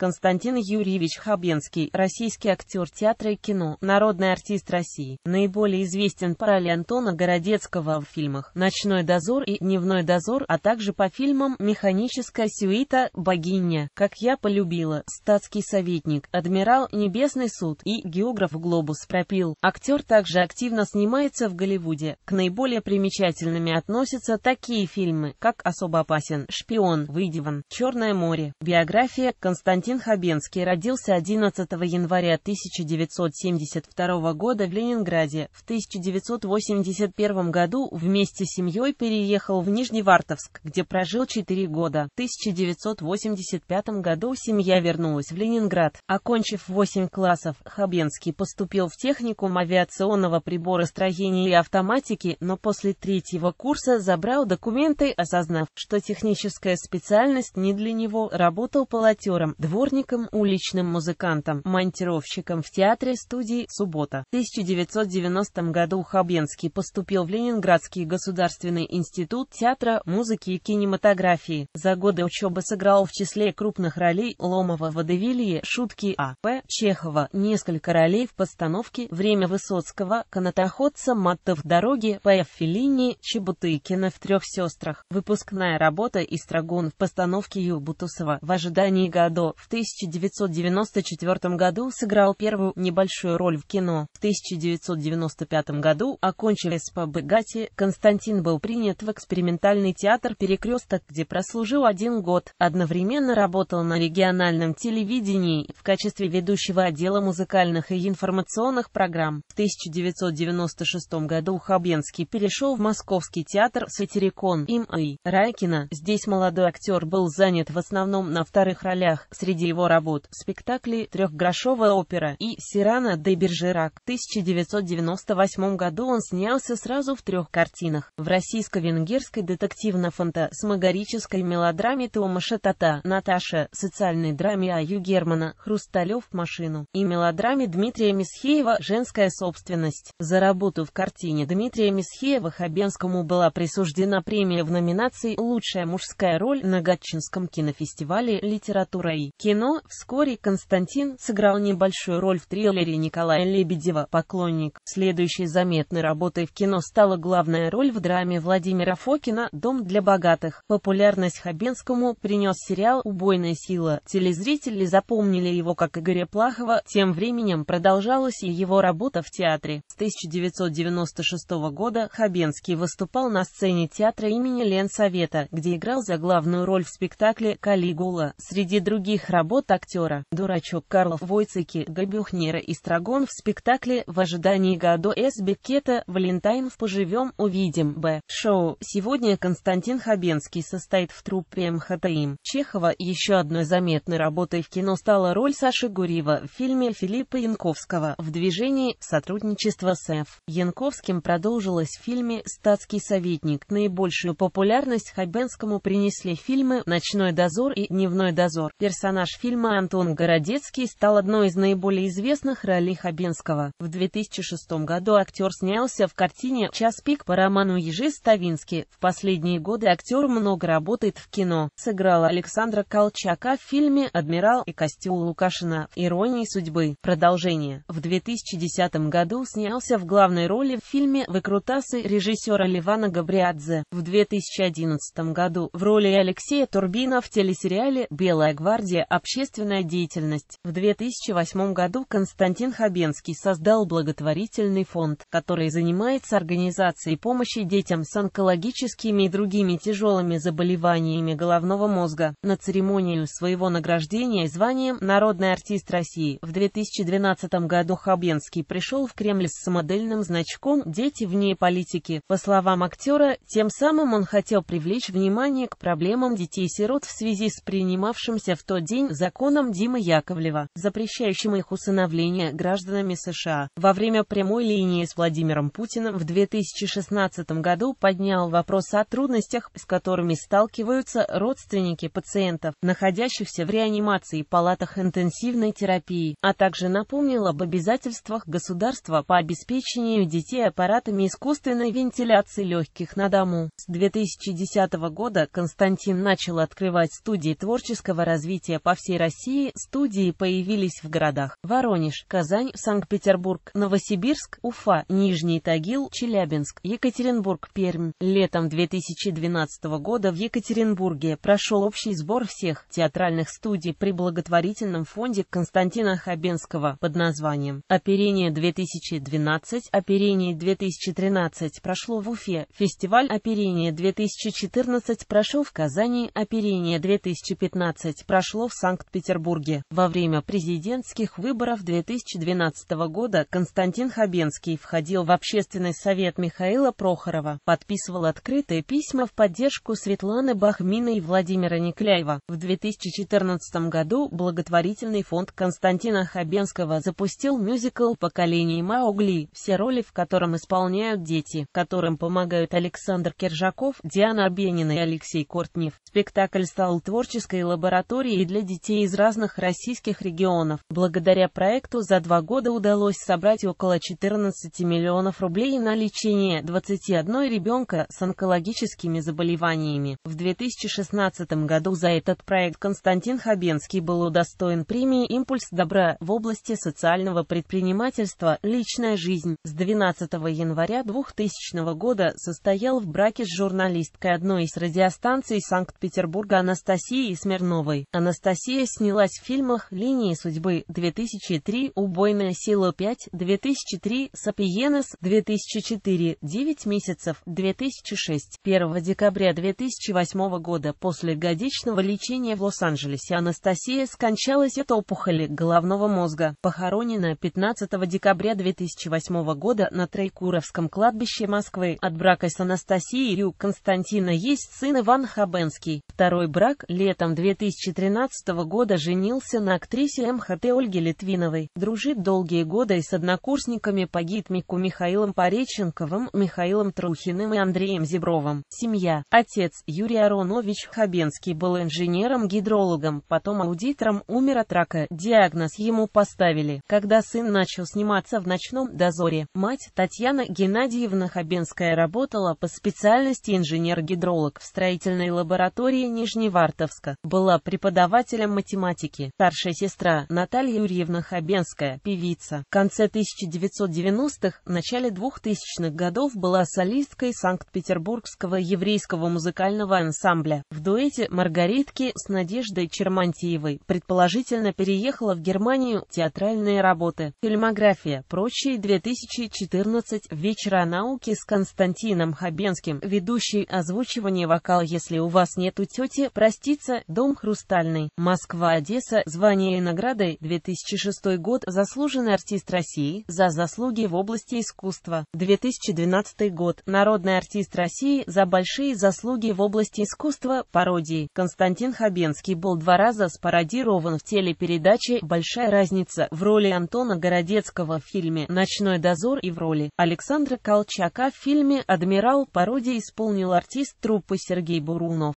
Константин Юрьевич Хабенский, российский актер театра и кино, народный артист России, наиболее известен по роли Антона Городецкого в фильмах «Ночной дозор» и «Дневной дозор», а также по фильмам «Механическая сюита», «Богиня», «Как я полюбила», «Статский советник», «Адмирал», «Небесный суд» и «Географ Глобус пропил». Актер также активно снимается в Голливуде. К наиболее примечательными относятся такие фильмы, как «Особо опасен», «Шпион», «Выдиван», «Черное море», биография Константина Константин Хабенский родился 11 января 1972 года в Ленинграде. В 1981 году вместе с семьей переехал в Нижневартовск, где прожил 4 года. В 1985 году семья вернулась в Ленинград. Окончив 8 классов, Хабенский поступил в техникум авиационного приборостроения и автоматики, но после третьего курса забрал документы, осознав, что техническая специальность не для него, работал полотером. Двое дворником, уличным музыкантом, монтировщиком в театре-студии «Суббота». В 1990 году Хабенский поступил в Ленинградский государственный институт театра, музыки и кинематографии. За годы учебы сыграл в числе крупных ролей Ломова в Водевилье, Шутки А. П. Чехова, несколько ролей в постановке «Время Высоцкого», «Канатоходца», «Маттов дороги», П.Ф. Феллини, Чебутыкина в «Трех сестрах». Выпускная работа «Истрагон» в постановке Ю. Бутусова «В ожидании годов» 1994 году сыграл первую небольшую роль в кино. В 1995 году, окончив СПБ Гати, Константин был принят в экспериментальный театр «Перекресток», где прослужил один год. Одновременно работал на региональном телевидении в качестве ведущего отдела музыкальных и информационных программ. В 1996 году Хабенский перешел в Московский театр «Сатирикон» им И. Райкина. Здесь молодой актер был занят в основном на вторых ролях среди среди его работ спектакли «Трехгрошовая опера» и «Сирана де Бержерак». В 1998 году он снялся сразу в трех картинах. В российско-венгерской детективно-фантасмагорической мелодраме Томаша Тата, Наташа, социальной драме Аю Германа, Хрусталев машину и мелодраме Дмитрия Мисхеева «Женская собственность». За работу в картине Дмитрия Мисхеева Хабенскому была присуждена премия в номинации «Лучшая мужская роль» на Гатчинском кинофестивале «Литература и» кино, вскоре Константин сыграл небольшую роль в триллере Николая Лебедева «Поклонник». Следующей заметной работой в кино стала главная роль в драме Владимира Фокина «Дом для богатых». Популярность Хабенскому принес сериал «Убойная сила». Телезрители запомнили его как Игоря Плахова, тем временем продолжалась и его работа в театре. С 1996 года Хабенский выступал на сцене театра имени Ленсовета, где играл за главную роль в спектакле «Калигула». Среди других работ актера, дурачок Карлов Войцеки, Габюхнера и Страгон в спектакле «В ожидании Гадо С. Беккета» «Валентайн в поживем увидим» Б. Шоу. Сегодня Константин Хабенский состоит в труппе МХТИМ. Чехова еще одной заметной работой в кино стала роль Саши Гурива в фильме Филиппа Янковского «В движении. Сотрудничество с Ф. Янковским» продолжилось в фильме «Статский советник». Наибольшую популярность Хабенскому принесли фильмы «Ночной дозор» и «Дневной дозор». Персонаж персонаж фильма Антон Городецкий стал одной из наиболее известных ролей Хабенского. В 2006 году актер снялся в картине «Час пик» по роману Ежи Ставински. В последние годы актер много работает в кино. Сыграл Александра Колчака в фильме «Адмирал» и «Костюм Лукашина» «Иронии судьбы». Продолжение. В 2010 году снялся в главной роли в фильме «Выкрутасы» режиссера Ливана Габриадзе. В 2011 году в роли Алексея Турбина в телесериале «Белая гвардия» Общественная деятельность. В 2008 году Константин Хабенский создал благотворительный фонд, который занимается организацией помощи детям с онкологическими и другими тяжелыми заболеваниями головного мозга. На церемонию своего награждения званием «Народный артист России» в 2012 году Хабенский пришел в Кремль с самодельным значком «Дети вне политики». По словам актера, тем самым он хотел привлечь внимание к проблемам детей-сирот в связи с принимавшимся в тот день день законом Димы Яковлева, запрещающим их усыновление гражданами США, во время прямой линии с Владимиром Путиным в 2016 году поднял вопрос о трудностях, с которыми сталкиваются родственники пациентов, находящихся в реанимации и палатах интенсивной терапии, а также напомнил об обязательствах государства по обеспечению детей аппаратами искусственной вентиляции легких на дому. С 2010 года Константин начал открывать студии творческого развития по всей России студии появились в городах Воронеж, Казань, Санкт-Петербург, Новосибирск, Уфа, Нижний Тагил, Челябинск, Екатеринбург, Пермь. Летом 2012 года в Екатеринбурге прошел общий сбор всех театральных студий при благотворительном фонде Константина Хабенского под названием «Оперение-2012», «Оперение-2013» прошло в Уфе, фестиваль «Оперение-2014» прошел в Казани, «Оперение-2015» прошло в Санкт-Петербурге. Во время президентских выборов 2012 года Константин Хабенский входил в общественный совет Михаила Прохорова, подписывал открытые письма в поддержку Светланы Бахмина и Владимира Никляева. В 2014 году благотворительный фонд Константина Хабенского запустил мюзикл «Поколение Маугли», все роли в котором исполняют дети, которым помогают Александр Кержаков, Диана Арбенина и Алексей Кортнев. Спектакль стал творческой лабораторией для детей из разных российских регионов. Благодаря проекту за два года удалось собрать около 14 миллионов рублей на лечение 21 ребенка с онкологическими заболеваниями. В 2016 году за этот проект Константин Хабенский был удостоен премии «Импульс добра» в области социального предпринимательства «Личная жизнь». С 12 января 2000 года состоял в браке с журналисткой одной из радиостанций Санкт-Петербурга Анастасией Смирновой. Анастасия Россия снялась в фильмах «Линии судьбы» 2003, «Убойная сила 5» 2003, «Сапиенес» 2004, Девять месяцев» 2006. 1 декабря 2008 года после годичного лечения в Лос-Анджелесе Анастасия скончалась от опухоли головного мозга. Похоронена 15 декабря 2008 года на Тройкуровском кладбище Москвы. От брака с Анастасией Рю Константина есть сын Иван Хабенский. Второй брак летом 2013 2014 года женился на актрисе МХТ Ольге Литвиновой, дружит долгие годы и с однокурсниками по гитмику Михаилом Пореченковым, Михаилом Трухиным и Андреем Зебровым. Семья. Отец Юрий Аронович Хабенский был инженером-гидрологом, потом аудитором, умер от рака. Диагноз ему поставили, когда сын начал сниматься в «Ночном дозоре». Мать Татьяна Геннадьевна Хабенская работала по специальности инженер-гидролог в строительной лаборатории Нижневартовска, была преподавателем преподавателем математики. Старшая сестра Наталья Юрьевна Хабенская, певица. В конце 1990-х, начале 2000-х годов была солисткой Санкт-Петербургского еврейского музыкального ансамбля. В дуэте Маргаритки с Надеждой Чермантьевой предположительно переехала в Германию театральные работы. Фильмография. Прочие 2014 «Вечера науки» с Константином Хабенским. Ведущий озвучивание вокал «Если у вас нету тети, простится, дом хрустальный». Москва-Одесса, звание и награды, 2006 год, заслуженный артист России, за заслуги в области искусства, 2012 год, народный артист России, за большие заслуги в области искусства, пародии. Константин Хабенский был два раза спародирован в телепередаче «Большая разница» в роли Антона Городецкого в фильме «Ночной дозор» и в роли Александра Колчака в фильме «Адмирал» пародии исполнил артист труппы Сергей Бурунов.